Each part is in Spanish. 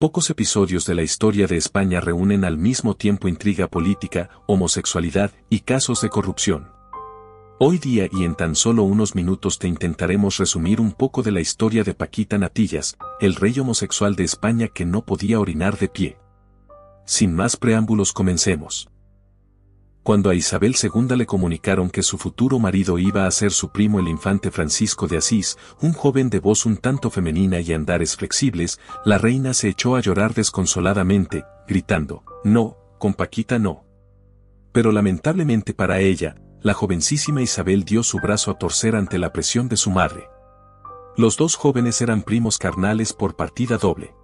Pocos episodios de la historia de España reúnen al mismo tiempo intriga política, homosexualidad y casos de corrupción. Hoy día y en tan solo unos minutos te intentaremos resumir un poco de la historia de Paquita Natillas, el rey homosexual de España que no podía orinar de pie. Sin más preámbulos comencemos cuando a Isabel II le comunicaron que su futuro marido iba a ser su primo el infante Francisco de Asís, un joven de voz un tanto femenina y andares flexibles, la reina se echó a llorar desconsoladamente, gritando, No, con Paquita no. Pero lamentablemente para ella, la jovencísima Isabel dio su brazo a torcer ante la presión de su madre. Los dos jóvenes eran primos carnales por partida doble.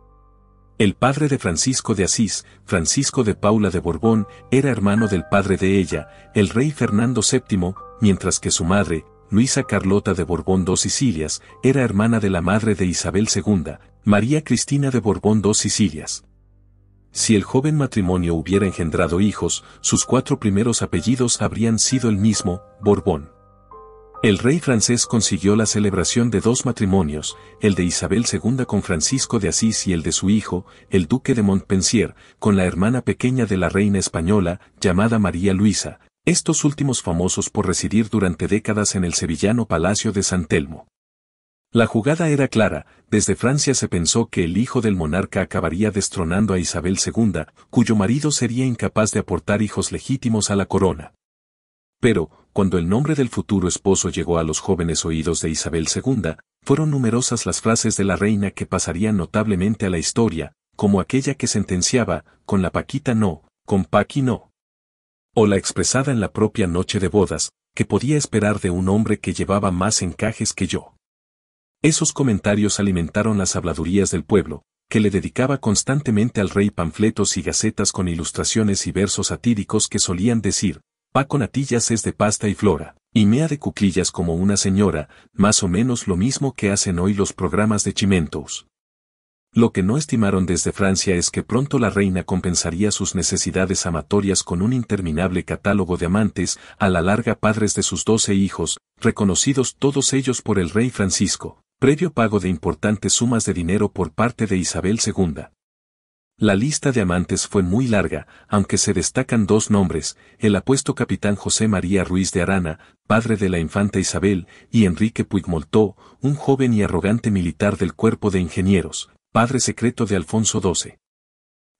El padre de Francisco de Asís, Francisco de Paula de Borbón, era hermano del padre de ella, el rey Fernando VII, mientras que su madre, Luisa Carlota de Borbón dos Sicilias, era hermana de la madre de Isabel II, María Cristina de Borbón dos Sicilias. Si el joven matrimonio hubiera engendrado hijos, sus cuatro primeros apellidos habrían sido el mismo, Borbón. El rey francés consiguió la celebración de dos matrimonios, el de Isabel II con Francisco de Asís y el de su hijo, el duque de Montpensier, con la hermana pequeña de la reina española, llamada María Luisa, estos últimos famosos por residir durante décadas en el sevillano Palacio de San Telmo. La jugada era clara, desde Francia se pensó que el hijo del monarca acabaría destronando a Isabel II, cuyo marido sería incapaz de aportar hijos legítimos a la corona. Pero, cuando el nombre del futuro esposo llegó a los jóvenes oídos de Isabel II, fueron numerosas las frases de la reina que pasarían notablemente a la historia, como aquella que sentenciaba, con la Paquita no, con Paqui no. O la expresada en la propia noche de bodas, que podía esperar de un hombre que llevaba más encajes que yo. Esos comentarios alimentaron las habladurías del pueblo, que le dedicaba constantemente al rey panfletos y gacetas con ilustraciones y versos satíricos que solían decir, Paco Natillas es de pasta y flora, y mea de cuclillas como una señora, más o menos lo mismo que hacen hoy los programas de Chimentos. Lo que no estimaron desde Francia es que pronto la reina compensaría sus necesidades amatorias con un interminable catálogo de amantes, a la larga padres de sus doce hijos, reconocidos todos ellos por el rey Francisco, previo pago de importantes sumas de dinero por parte de Isabel II. La lista de amantes fue muy larga, aunque se destacan dos nombres, el apuesto capitán José María Ruiz de Arana, padre de la infanta Isabel, y Enrique Puigmoltó, un joven y arrogante militar del cuerpo de ingenieros, padre secreto de Alfonso XII.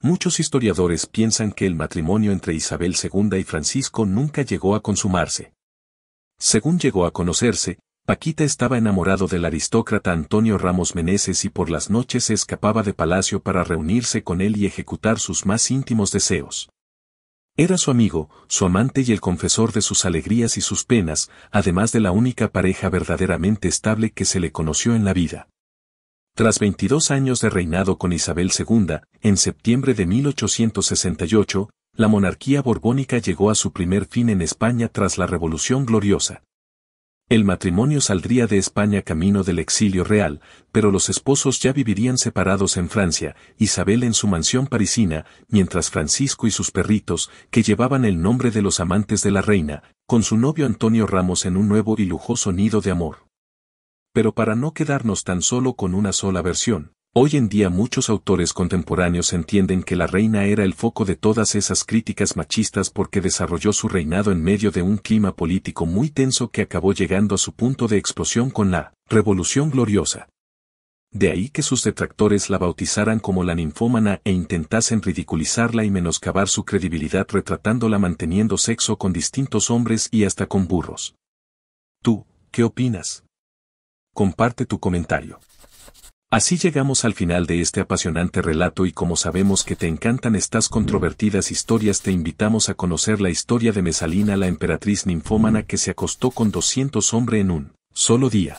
Muchos historiadores piensan que el matrimonio entre Isabel II y Francisco nunca llegó a consumarse. Según llegó a conocerse, Paquita estaba enamorado del aristócrata Antonio Ramos Meneses y por las noches escapaba de palacio para reunirse con él y ejecutar sus más íntimos deseos. Era su amigo, su amante y el confesor de sus alegrías y sus penas, además de la única pareja verdaderamente estable que se le conoció en la vida. Tras 22 años de reinado con Isabel II, en septiembre de 1868, la monarquía borbónica llegó a su primer fin en España tras la Revolución Gloriosa. El matrimonio saldría de España camino del exilio real, pero los esposos ya vivirían separados en Francia, Isabel en su mansión parisina, mientras Francisco y sus perritos, que llevaban el nombre de los amantes de la reina, con su novio Antonio Ramos en un nuevo y lujoso nido de amor. Pero para no quedarnos tan solo con una sola versión, Hoy en día muchos autores contemporáneos entienden que la reina era el foco de todas esas críticas machistas porque desarrolló su reinado en medio de un clima político muy tenso que acabó llegando a su punto de explosión con la Revolución Gloriosa. De ahí que sus detractores la bautizaran como la ninfómana e intentasen ridiculizarla y menoscabar su credibilidad retratándola manteniendo sexo con distintos hombres y hasta con burros. ¿Tú, qué opinas? Comparte tu comentario. Así llegamos al final de este apasionante relato y como sabemos que te encantan estas controvertidas historias te invitamos a conocer la historia de Mesalina la emperatriz ninfómana que se acostó con 200 hombres en un solo día.